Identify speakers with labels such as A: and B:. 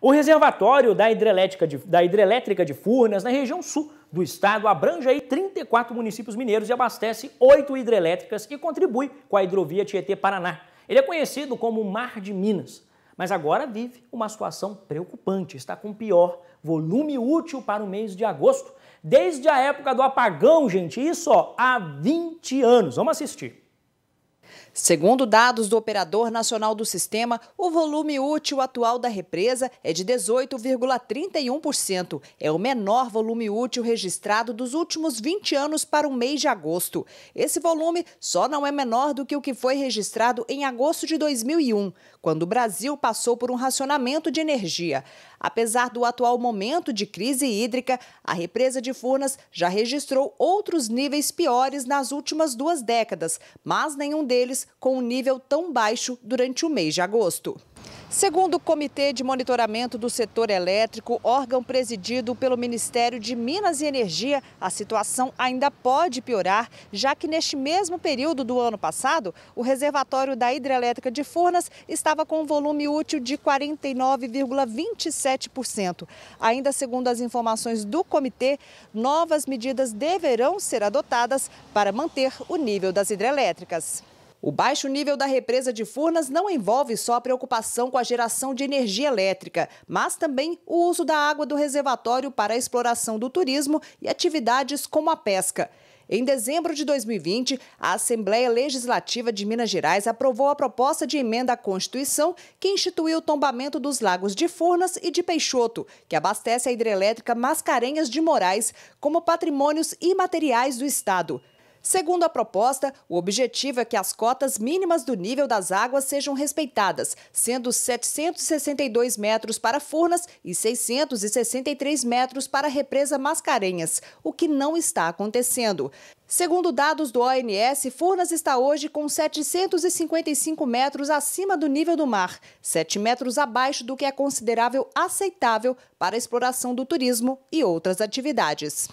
A: O reservatório da hidrelétrica, de, da hidrelétrica de Furnas, na região sul do estado, abrange aí 34 municípios mineiros e abastece 8 hidrelétricas e contribui com a hidrovia Tietê-Paraná. Ele é conhecido como Mar de Minas, mas agora vive uma situação preocupante. Está com pior volume útil para o mês de agosto, desde a época do apagão, gente. Isso ó, há 20 anos. Vamos assistir.
B: Segundo dados do Operador Nacional do Sistema, o volume útil atual da represa é de 18,31%. É o menor volume útil registrado dos últimos 20 anos para o mês de agosto. Esse volume só não é menor do que o que foi registrado em agosto de 2001, quando o Brasil passou por um racionamento de energia. Apesar do atual momento de crise hídrica, a represa de Furnas já registrou outros níveis piores nas últimas duas décadas, mas nenhum deles com um nível tão baixo durante o mês de agosto. Segundo o Comitê de Monitoramento do Setor Elétrico, órgão presidido pelo Ministério de Minas e Energia, a situação ainda pode piorar, já que neste mesmo período do ano passado, o reservatório da hidrelétrica de Furnas estava com um volume útil de 49,27%. Ainda segundo as informações do comitê, novas medidas deverão ser adotadas para manter o nível das hidrelétricas. O baixo nível da represa de Furnas não envolve só a preocupação com a geração de energia elétrica, mas também o uso da água do reservatório para a exploração do turismo e atividades como a pesca. Em dezembro de 2020, a Assembleia Legislativa de Minas Gerais aprovou a proposta de emenda à Constituição que instituiu o tombamento dos lagos de Furnas e de Peixoto, que abastece a hidrelétrica Mascarenhas de Moraes, como patrimônios imateriais do Estado. Segundo a proposta, o objetivo é que as cotas mínimas do nível das águas sejam respeitadas, sendo 762 metros para Furnas e 663 metros para a represa Mascarenhas, o que não está acontecendo. Segundo dados do ONS, Furnas está hoje com 755 metros acima do nível do mar, 7 metros abaixo do que é considerável aceitável para a exploração do turismo e outras atividades.